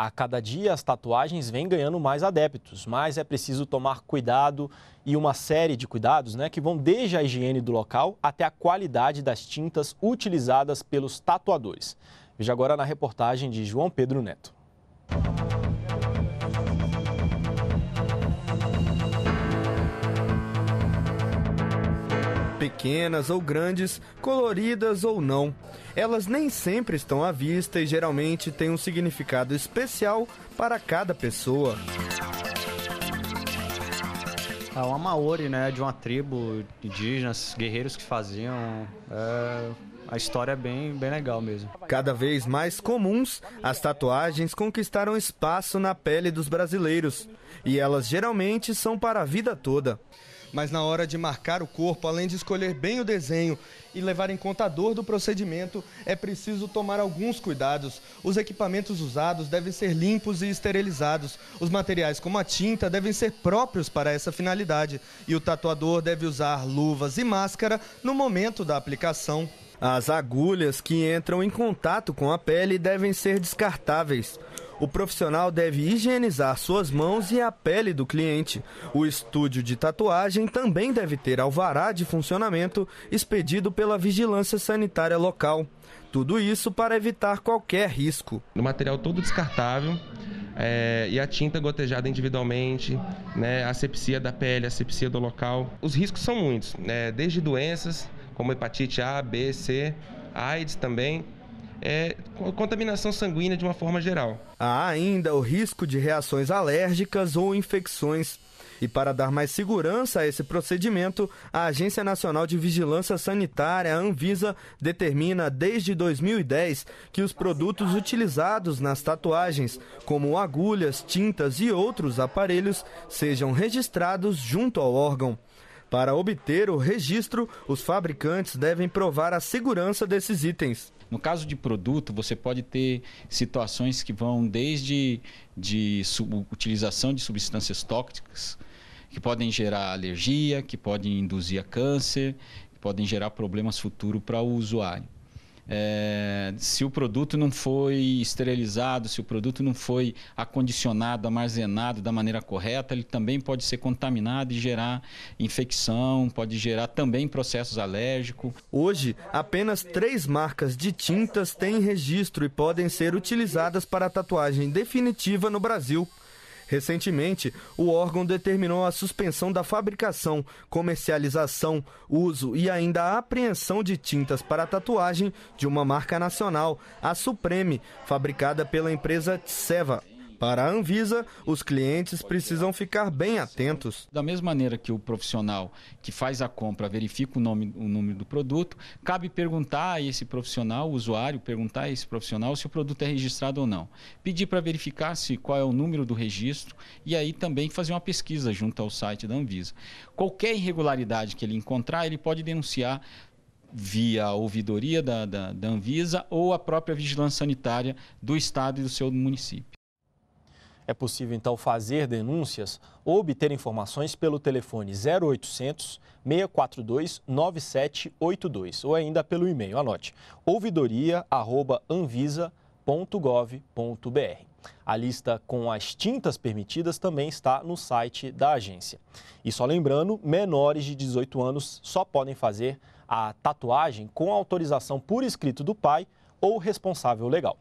A cada dia, as tatuagens vêm ganhando mais adeptos, mas é preciso tomar cuidado e uma série de cuidados né, que vão desde a higiene do local até a qualidade das tintas utilizadas pelos tatuadores. Veja agora na reportagem de João Pedro Neto. Pequenas ou grandes, coloridas ou não, elas nem sempre estão à vista e geralmente têm um significado especial para cada pessoa. É ah, uma maori, né? De uma tribo indígenas, guerreiros que faziam. É, a história é bem, bem legal mesmo. Cada vez mais comuns, as tatuagens conquistaram espaço na pele dos brasileiros. E elas geralmente são para a vida toda mas na hora de marcar o corpo, além de escolher bem o desenho e levar em conta a dor do procedimento, é preciso tomar alguns cuidados. Os equipamentos usados devem ser limpos e esterilizados. Os materiais como a tinta devem ser próprios para essa finalidade e o tatuador deve usar luvas e máscara no momento da aplicação. As agulhas que entram em contato com a pele devem ser descartáveis o profissional deve higienizar suas mãos e a pele do cliente. O estúdio de tatuagem também deve ter alvará de funcionamento expedido pela vigilância sanitária local. Tudo isso para evitar qualquer risco. No material todo descartável é, e a tinta gotejada individualmente, né, a asepsia da pele, a asepsia do local. Os riscos são muitos, né, desde doenças como hepatite A, B, C, AIDS também, é, contaminação sanguínea de uma forma geral. Há ainda o risco de reações alérgicas ou infecções. E para dar mais segurança a esse procedimento, a Agência Nacional de Vigilância Sanitária, Anvisa, determina desde 2010 que os produtos utilizados nas tatuagens, como agulhas, tintas e outros aparelhos, sejam registrados junto ao órgão. Para obter o registro, os fabricantes devem provar a segurança desses itens. No caso de produto, você pode ter situações que vão desde de sub, utilização de substâncias tóxicas, que podem gerar alergia, que podem induzir a câncer, que podem gerar problemas futuros para o usuário é, se o produto não foi esterilizado, se o produto não foi acondicionado, armazenado da maneira correta, ele também pode ser contaminado e gerar infecção, pode gerar também processos alérgicos. Hoje, apenas três marcas de tintas têm registro e podem ser utilizadas para a tatuagem definitiva no Brasil. Recentemente, o órgão determinou a suspensão da fabricação, comercialização, uso e ainda a apreensão de tintas para tatuagem de uma marca nacional, a Supreme, fabricada pela empresa Tseva, para a Anvisa, os clientes precisam ficar bem atentos. Da mesma maneira que o profissional que faz a compra verifica o, nome, o número do produto, cabe perguntar a esse profissional, o usuário, perguntar a esse profissional se o produto é registrado ou não. Pedir para verificar se qual é o número do registro e aí também fazer uma pesquisa junto ao site da Anvisa. Qualquer irregularidade que ele encontrar, ele pode denunciar via a ouvidoria da, da, da Anvisa ou a própria vigilância sanitária do estado e do seu município. É possível, então, fazer denúncias ou obter informações pelo telefone 0800 642 9782 ou ainda pelo e-mail, anote, ouvidoria.anvisa.gov.br. A lista com as tintas permitidas também está no site da agência. E só lembrando, menores de 18 anos só podem fazer a tatuagem com autorização por escrito do pai ou responsável legal.